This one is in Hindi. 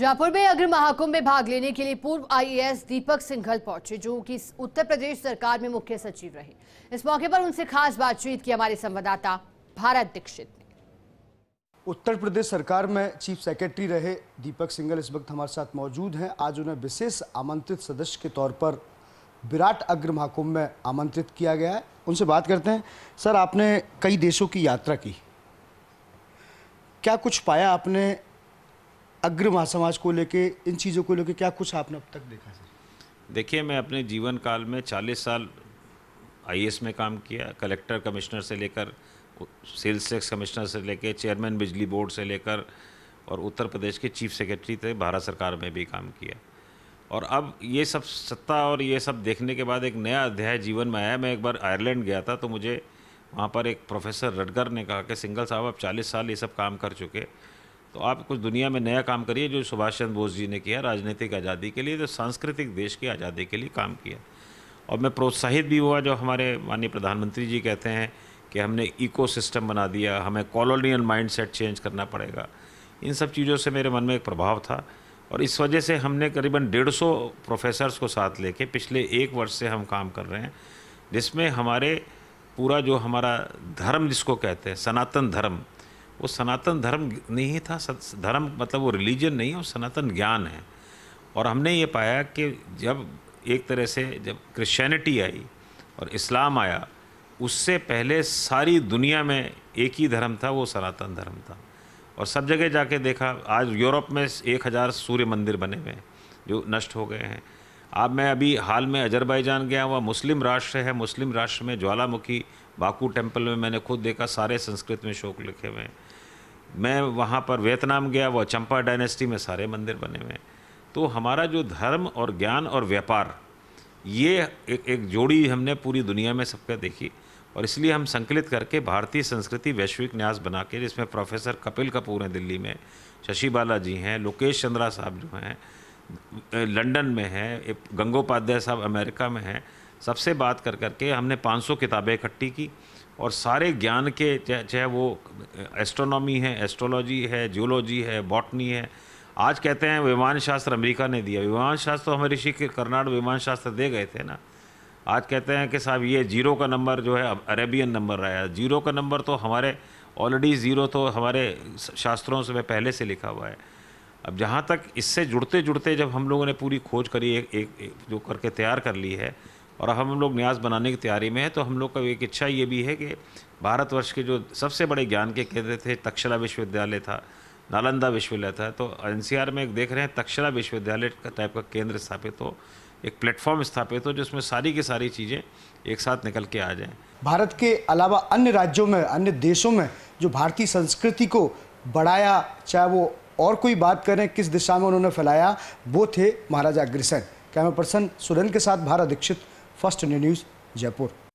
जयपुर में अग्र महाकुंभ में भाग लेने के लिए पूर्व आईएएस दीपक सिंघल पहुंचे जो कि उत्तर प्रदेश सरकार में मुख्य सचिव रहे इस मौके पर उनसे खास बातचीत की हमारे संवाददाता भारत दीक्षित ने उत्तर प्रदेश सरकार में चीफ सेक्रेटरी रहे दीपक सिंघल इस वक्त हमारे साथ मौजूद हैं आज उन्हें विशेष आमंत्रित सदस्य के तौर पर विराट अग्र महाकुंभ में आमंत्रित किया गया है उनसे बात करते हैं सर आपने कई देशों की यात्रा की क्या कुछ पाया आपने अग्र महासमाज को लेके इन चीज़ों को लेके क्या कुछ आपने अब तक देखा सर देखिए मैं अपने जीवन काल में 40 साल आई में काम किया कलेक्टर कमिश्नर से लेकर सेल्स टैक्स कमिश्नर से लेकर चेयरमैन बिजली बोर्ड से लेकर और उत्तर प्रदेश के चीफ सेक्रेटरी थे भारत सरकार में भी काम किया और अब ये सब सत्ता और ये सब देखने के बाद एक नया अध्याय जीवन में आया मैं एक बार आयरलैंड गया था तो मुझे वहाँ पर एक प्रोफेसर रडगर ने कहा कि सिंगल साहब आप चालीस साल ये सब काम कर चुके तो आप कुछ दुनिया में नया काम करिए जो सुभाष चंद्र बोस जी ने किया राजनीतिक आज़ादी के लिए तो सांस्कृतिक देश की आज़ादी के लिए काम किया और मैं प्रोत्साहित भी हुआ जो हमारे माननीय प्रधानमंत्री जी कहते हैं कि हमने इको सिस्टम बना दिया हमें कॉलोनियल माइंड सेट चेंज करना पड़ेगा इन सब चीज़ों से मेरे मन में एक प्रभाव था और इस वजह से हमने करीबन डेढ़ सौ प्रोफेसर्स को साथ लेके पिछले एक वर्ष से हम काम कर रहे हैं जिसमें हमारे पूरा जो हमारा धर्म जिसको कहते हैं सनातन धर्म वो सनातन धर्म नहीं था धर्म मतलब वो रिलीजन नहीं है वो सनातन ज्ञान है और हमने ये पाया कि जब एक तरह से जब क्रिश्चियनिटी आई और इस्लाम आया उससे पहले सारी दुनिया में एक ही धर्म था वो सनातन धर्म था और सब जगह जाके देखा आज यूरोप में एक हज़ार सूर्य मंदिर बने हुए हैं जो नष्ट हो गए हैं अब मैं अभी हाल में अजरबैजान गया वह मुस्लिम राष्ट्र है मुस्लिम राष्ट्र में ज्वालामुखी बाकू टेम्पल में मैंने खुद देखा सारे संस्कृत में शोक लिखे हुए हैं मैं वहाँ पर वियतनाम गया वह चंपा डायनेस्टी में सारे मंदिर बने हुए तो हमारा जो धर्म और ज्ञान और व्यापार ये एक, एक जोड़ी हमने पूरी दुनिया में सबका देखी और इसलिए हम संकलित करके भारतीय संस्कृति वैश्विक न्यास बना के जिसमें प्रोफेसर कपिल कपूर हैं दिल्ली में शशि बाला जी हैं लोकेश चंद्रा साहब जो हैं लंदन में हैं गंगोपाध्याय साहब अमेरिका में हैं सबसे बात कर करके हमने 500 किताबें इकट्ठी की और सारे ज्ञान के चाहे वो एस्ट्रोनॉमी है एस्ट्रोलॉजी है जियोलॉजी है बॉटनी है आज कहते हैं विमान शास्त्र अमेरिका ने दिया विमान शास्त्र तो हमें ऋषि कर्नाड विमान शास्त्र दे गए थे ना आज कहते हैं कि साहब ये जीरो का नंबर जो है अरेबियन नंबर आया जीरो का नंबर तो हमारे ऑलरेडी ज़ीरो तो हमारे शास्त्रों से पहले से लिखा हुआ है अब जहाँ तक इससे जुड़ते जुड़ते जब हम लोगों ने पूरी खोज करी एक, एक, एक जो करके तैयार कर ली है और हम लोग न्यास बनाने की तैयारी में है तो हम लोग का एक इच्छा ये भी है कि भारतवर्ष के जो सबसे बड़े ज्ञान के केंद्र थे तक्षला विश्वविद्यालय था नालंदा विश्वविद्यालय था तो एन में एक देख रहे हैं तक्षला विश्वविद्यालय का टाइप का केंद्र स्थापित हो एक प्लेटफॉर्म स्थापित हो जिसमें सारी की सारी चीज़ें एक साथ निकल के आ जाएँ भारत के अलावा अन्य राज्यों में अन्य देशों में जो भारतीय संस्कृति को बढ़ाया चाहे वो और कोई बात करें किस दिशा में उन्होंने फैलाया वो थे महाराजा अग्रसेन कैमरा पर्सन सुरन के साथ Bharat Dixit first Indian news Jaipur